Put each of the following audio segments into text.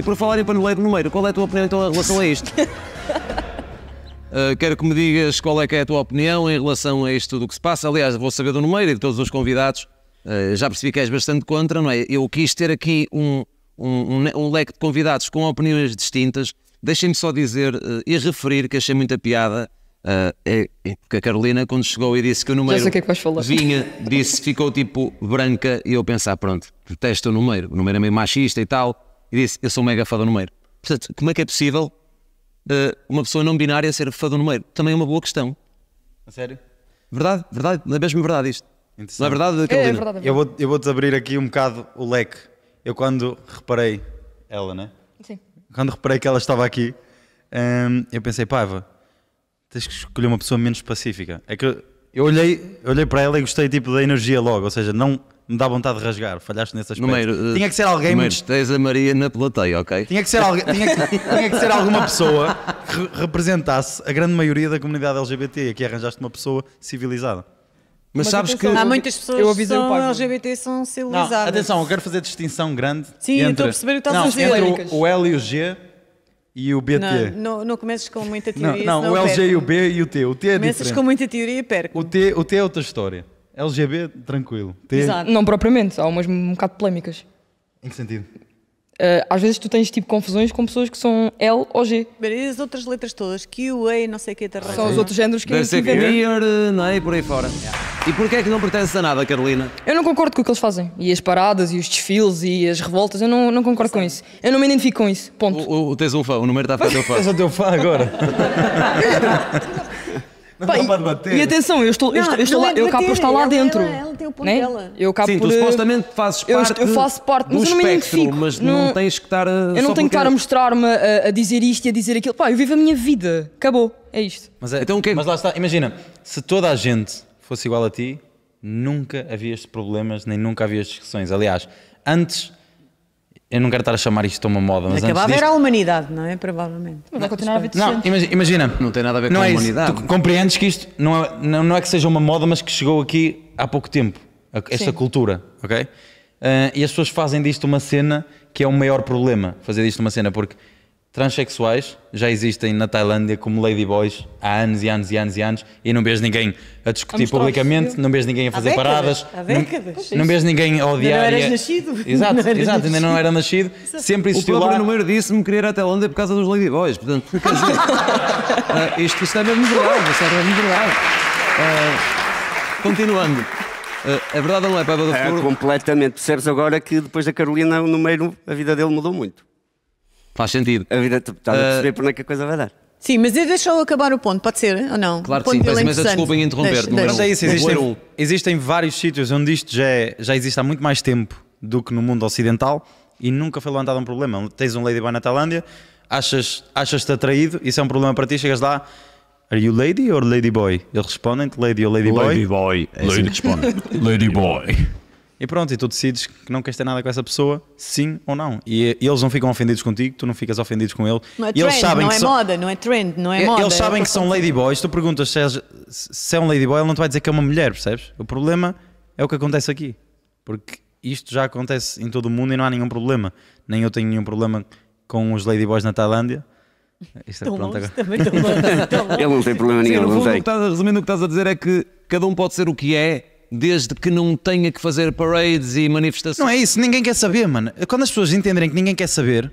E por falar em paneleiro no meio, qual é a tua opinião então em relação a isto? Uh, quero que me digas qual é que é a tua opinião em relação a isto tudo o que se passa. Aliás, vou saber do Numeiro e de todos os convidados. Uh, já percebi que és bastante contra, não é? Eu quis ter aqui um, um, um, um leque de convidados com opiniões distintas. Deixem-me só dizer uh, e referir que achei muita piada. É, é, porque a Carolina, quando chegou e disse que o número que é vinha, disse ficou tipo branca, e eu pensar, pronto, detesto o Noeiro o número é meio machista e tal e disse: Eu sou mega fado no meio Portanto, como é que é possível uh, uma pessoa não binária ser fado no meio Também é uma boa questão. A sério? Verdade, verdade, é mesmo verdade isto. Não é verdade, é, é, é verdade. Eu vou-te vou abrir aqui um bocado o leque. Eu quando reparei ela, né? Sim. Quando reparei que ela estava aqui, hum, eu pensei, paiva, tens que escolher uma pessoa menos pacífica. É que eu olhei, eu olhei para ela e gostei tipo da energia logo, ou seja, não me dá vontade de rasgar, falhaste nesse aspecto. Número, eh, tinha que ser alguém número, muito... tens a Maria na plateia, ok? Tinha que ser, al... tinha que... tinha que ser alguma pessoa que re representasse a grande maioria da comunidade LGBT e aqui arranjaste uma pessoa civilizada. Mas, Mas sabes atenção, que há muitas pessoas que são LGBT são civilizadas. Não, atenção, eu quero fazer distinção grande. Sim, entre, estou a perceber o que estás a dizer. Entre o, o L e o G e o BT. Não, não, não comeces com muita teoria. Não, não o LG perco. e o B e o T. O T é começas diferente. com muita teoria e perco. O T, o T é outra história. LGB, tranquilo. T... Exato. Não propriamente, há umas um bocado polémicas. Em que sentido? Uh, às vezes tu tens tipo confusões com pessoas que são L ou G. E as outras letras todas, Q, A, não sei o que, tá são os outros géneros que eles ser queer, não é? por aí fora. Yeah. E porquê é que não pertence a nada, Carolina? Eu não concordo com o que eles fazem. E as paradas, e os desfiles, e as revoltas, eu não, não concordo Sim. com isso. Eu não me identifico com isso, ponto. O, o, tens um fã, o número está a ficar teu fã. Eu é sou teu fã agora. Não Pá, dá para debater. E atenção, eu, estou, eu, estou, é eu, estou lá, eu acabo por estar lá dentro. Ela, é ela tem o ponto né? dela. Eu acabo Sim, por, tu supostamente fazes parte eu, eu faço parte, mas eu não me Mas não, não tens que estar a. Eu eh, não tenho que estar a é. mostrar-me a, a, dizer isto e a dizer aquilo. Pá, eu vivo a minha vida. Acabou. É isto. Mas, é, então, o quê? mas lá está, imagina, se toda a gente fosse igual a ti, nunca havia estes problemas, nem nunca havia estas discussões. Aliás, antes eu não quero estar a chamar isto uma moda, mas Acabava antes disto... era a humanidade, não é? Provavelmente. Vai continuar a ver Não, imagina, imagina. Não tem nada a ver não com é a humanidade. Isso. Tu compreendes que isto não é, não, não, é que seja uma moda, mas que chegou aqui há pouco tempo. Esta Sim. cultura, ok? Uh, e as pessoas fazem disto uma cena que é o maior problema. Fazer disto uma cena, porque Transsexuais já existem na Tailândia como ladyboys há anos e anos e anos e anos e não vês ninguém a discutir a publicamente, não vês ninguém a fazer há décadas, paradas, há décadas. Não, é. não vês ninguém a odiar. Ainda não eras nascido. Exato, não exato nascido. ainda não era nascido. Sempre existiu o lá. O número disse-me querer ir à Tailândia por causa dos ladyboys, portanto, quer dizer, uh, isto, isto é mesmo verdade, isto é mesmo verdade. Uh, continuando. Uh, verdade não é, para do Futuro? É, completamente. Percebes agora que depois da Carolina, o número, a vida dele mudou muito. Faz sentido. A vida, está a ah, perceber por onde é que a coisa vai dar. Sim, mas deixa eu acabar o ponto, pode ser ou não? Claro que sim, mas imensa é desculpa interromper. te mas é isso, existem, existem vários sítios onde isto já, é, já existe há muito mais tempo do que no mundo ocidental e nunca foi levantado um problema. Tens um lady na Tailândia, achas-te achas atraído, isso é um problema para ti, chegas lá, Are you lady or lady boy? Eles respondem-te lady or ladyboy? Ladyboy. É assim. lady boy. E pronto, e tu decides que não queres ter nada com essa pessoa, sim ou não. E, e eles não ficam ofendidos contigo, tu não ficas ofendido com ele. Não é trend, eles sabem não é são... moda, não é trend, não é e, moda. Eles sabem que são ladyboys, tu perguntas se é, se é um ladyboy, ele não te vai dizer que é uma mulher, percebes? O problema é o que acontece aqui. Porque isto já acontece em todo o mundo e não há nenhum problema. Nem eu tenho nenhum problema com os ladyboys na Tailândia. Isto é tão pronto longe, agora. Também, tão longe, tão longe. Ele não tem problema nenhum, Sim, não tem. que estás o que estás a dizer é que cada um pode ser o que é desde que não tenha que fazer parades e manifestações. Não é isso, ninguém quer saber, mano. Quando as pessoas entenderem que ninguém quer saber,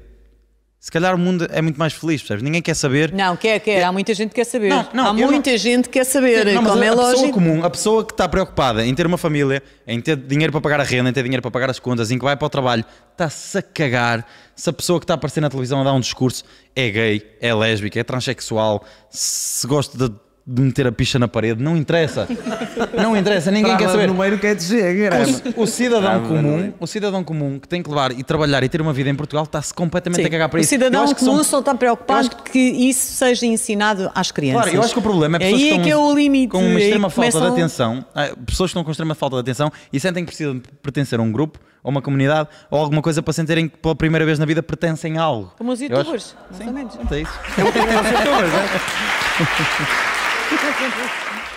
se calhar o mundo é muito mais feliz, percebes? Ninguém quer saber. Não, quer, quer. Há muita gente que quer saber. Não, não, Há muita não... gente que quer saber. Não, como a, é a pessoa comum, a pessoa que está preocupada em ter uma família, em ter dinheiro para pagar a renda, em ter dinheiro para pagar as contas, em que vai para o trabalho, está-se a cagar se a pessoa que está a aparecer na televisão a dar um discurso é gay, é lésbica, é transexual, se gosta de de meter a picha na parede, não interessa. Não interessa, ninguém quer saber. No meio é dizer, o, o cidadão Trava comum, o cidadão comum que tem que levar e trabalhar e ter uma vida em Portugal está-se completamente Sim. a cagar para isso. O cidadão comum são... só está preocupado que... que... isso seja ensinado às crianças. Claro, eu acho que o problema é pessoas Aí que, é estão é que é o limite. com uma extrema falta começam... de atenção, ah, pessoas que estão com extrema falta de atenção e sentem que precisam pertencer a um grupo ou uma comunidade ou alguma coisa para sentirem que pela primeira vez na vida pertencem a algo. Como os youtubers, acho... mais Sim, É isso. É o que é os youtubers, né? Obrigada.